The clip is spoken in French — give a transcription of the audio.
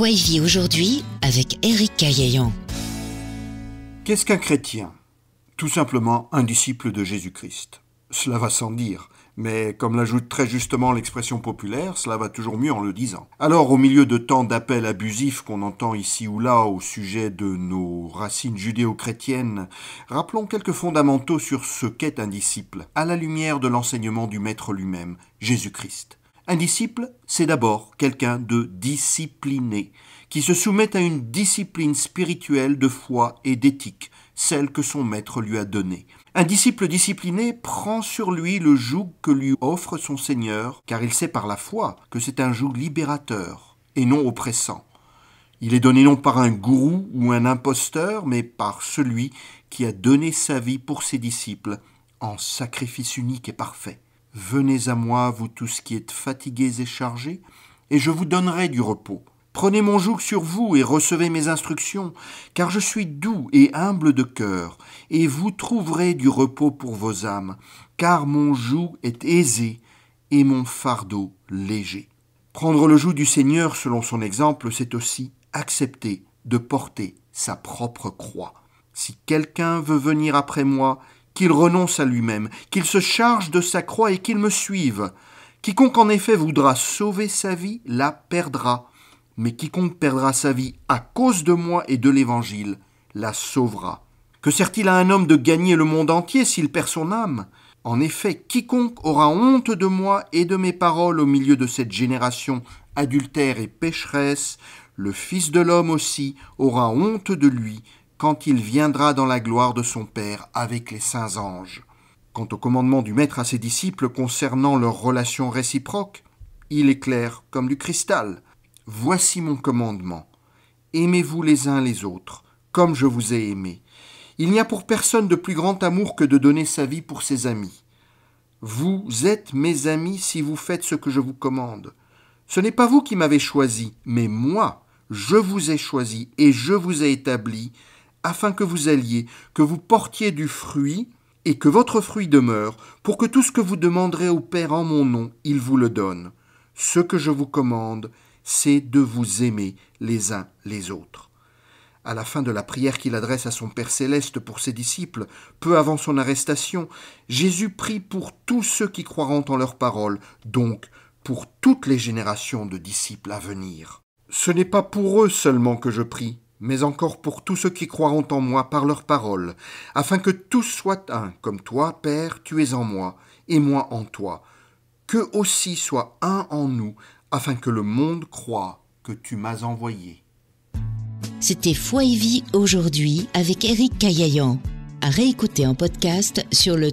Voyez aujourd'hui avec Éric Qu'est-ce qu'un chrétien Tout simplement un disciple de Jésus-Christ. Cela va sans dire, mais comme l'ajoute très justement l'expression populaire, cela va toujours mieux en le disant. Alors au milieu de tant d'appels abusifs qu'on entend ici ou là au sujet de nos racines judéo-chrétiennes, rappelons quelques fondamentaux sur ce qu'est un disciple, à la lumière de l'enseignement du Maître lui-même, Jésus-Christ. Un disciple, c'est d'abord quelqu'un de discipliné, qui se soumet à une discipline spirituelle de foi et d'éthique, celle que son maître lui a donnée. Un disciple discipliné prend sur lui le joug que lui offre son Seigneur, car il sait par la foi que c'est un joug libérateur et non oppressant. Il est donné non par un gourou ou un imposteur, mais par celui qui a donné sa vie pour ses disciples en sacrifice unique et parfait. Venez à moi, vous tous qui êtes fatigués et chargés, et je vous donnerai du repos. Prenez mon joug sur vous et recevez mes instructions, car je suis doux et humble de cœur, et vous trouverez du repos pour vos âmes, car mon joug est aisé et mon fardeau léger. Prendre le joug du Seigneur selon son exemple, c'est aussi accepter de porter sa propre croix. Si quelqu'un veut venir après moi, qu'il renonce à lui-même, qu'il se charge de sa croix et qu'il me suive. Quiconque en effet voudra sauver sa vie la perdra, mais quiconque perdra sa vie à cause de moi et de l'Évangile la sauvera. Que sert-il à un homme de gagner le monde entier s'il perd son âme En effet, quiconque aura honte de moi et de mes paroles au milieu de cette génération adultère et pécheresse, le Fils de l'homme aussi aura honte de lui quand il viendra dans la gloire de son Père avec les saints anges. Quant au commandement du Maître à ses disciples concernant leurs relations réciproques, il est clair comme du cristal. Voici mon commandement. Aimez-vous les uns les autres, comme je vous ai aimé. Il n'y a pour personne de plus grand amour que de donner sa vie pour ses amis. Vous êtes mes amis si vous faites ce que je vous commande. Ce n'est pas vous qui m'avez choisi, mais moi, je vous ai choisi et je vous ai établi afin que vous alliez, que vous portiez du fruit, et que votre fruit demeure, pour que tout ce que vous demanderez au Père en mon nom, il vous le donne. Ce que je vous commande, c'est de vous aimer les uns les autres. À la fin de la prière qu'il adresse à son Père céleste pour ses disciples, peu avant son arrestation, Jésus prie pour tous ceux qui croiront en leurs paroles, donc pour toutes les générations de disciples à venir. Ce n'est pas pour eux seulement que je prie, mais encore pour tous ceux qui croiront en moi par leurs paroles, afin que tous soient un, comme toi, Père, tu es en moi, et moi en toi, que aussi soit un en nous, afin que le monde croit que tu m'as envoyé. C'était Foi et Vie aujourd'hui avec Eric Caillayan. À réécouter en podcast sur le